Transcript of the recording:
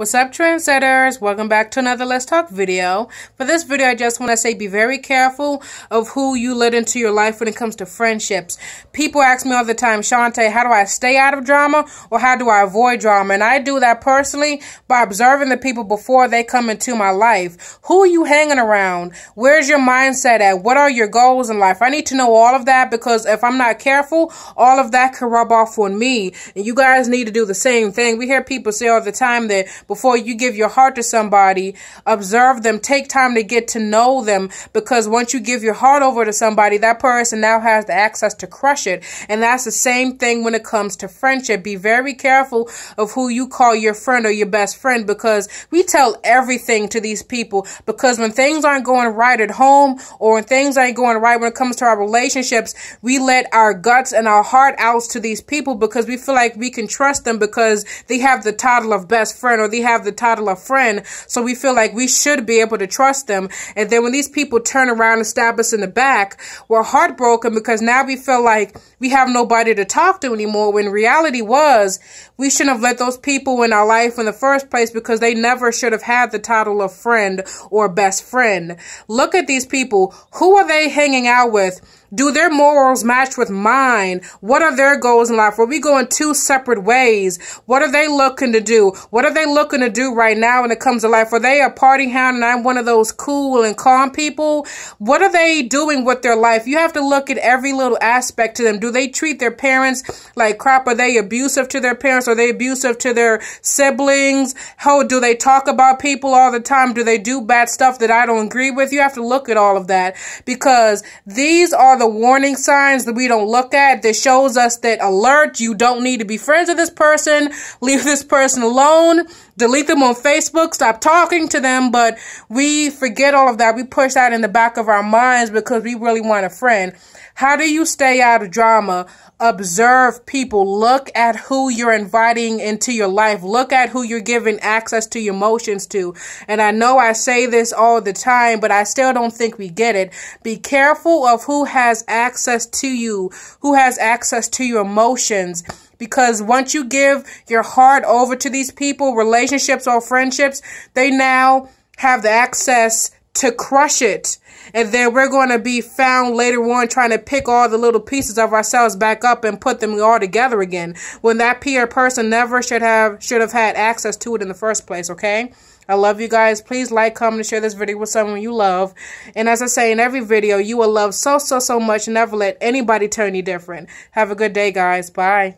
What's up trendsetters? Welcome back to another Let's Talk video. For this video, I just want to say be very careful of who you let into your life when it comes to friendships. People ask me all the time, Shante, how do I stay out of drama or how do I avoid drama? And I do that personally by observing the people before they come into my life. Who are you hanging around? Where's your mindset at? What are your goals in life? I need to know all of that because if I'm not careful, all of that could rub off on me. And you guys need to do the same thing. We hear people say all the time that before you give your heart to somebody, observe them, take time to get to know them because once you give your heart over to somebody, that person now has the access to crush it. And that's the same thing when it comes to friendship. Be very careful of who you call your friend or your best friend because we tell everything to these people because when things aren't going right at home or when things aren't going right when it comes to our relationships, we let our guts and our heart out to these people because we feel like we can trust them because they have the title of best friend or they have the title of friend, so we feel like we should be able to trust them. And then when these people turn around and stab us in the back, we're heartbroken because now we feel like we have nobody to talk to anymore. When reality was, we shouldn't have let those people in our life in the first place because they never should have had the title of friend or best friend. Look at these people. Who are they hanging out with? Do their morals match with mine? What are their goals in life? Are we going two separate ways? What are they looking to do? What are they looking to do right now when it comes to life? Are they a party hound and I'm one of those cool and calm people? What are they doing with their life? You have to look at every little aspect to them. Do they treat their parents like crap? Are they abusive to their parents? Are they abusive to their siblings? How do they talk about people all the time? Do they do bad stuff that I don't agree with? You have to look at all of that because these are the warning signs that we don't look at that shows us that alert, you don't need to be friends with this person, leave this person alone, delete them on Facebook, stop talking to them, but we forget all of that. We push that in the back of our minds because we really want a friend. How do you stay out of drama? Observe people. Look at who you're inviting into your life. Look at who you're giving access to your emotions to. And I know I say this all the time, but I still don't think we get it. Be careful of who has has access to you, who has access to your emotions. Because once you give your heart over to these people, relationships or friendships, they now have the access to crush it. And then we're going to be found later on trying to pick all the little pieces of ourselves back up and put them all together again when that peer person never should have should have had access to it in the first place, okay? I love you guys. Please like, comment, and share this video with someone you love. And as I say in every video, you will love so, so, so much. Never let anybody turn you different. Have a good day, guys. Bye.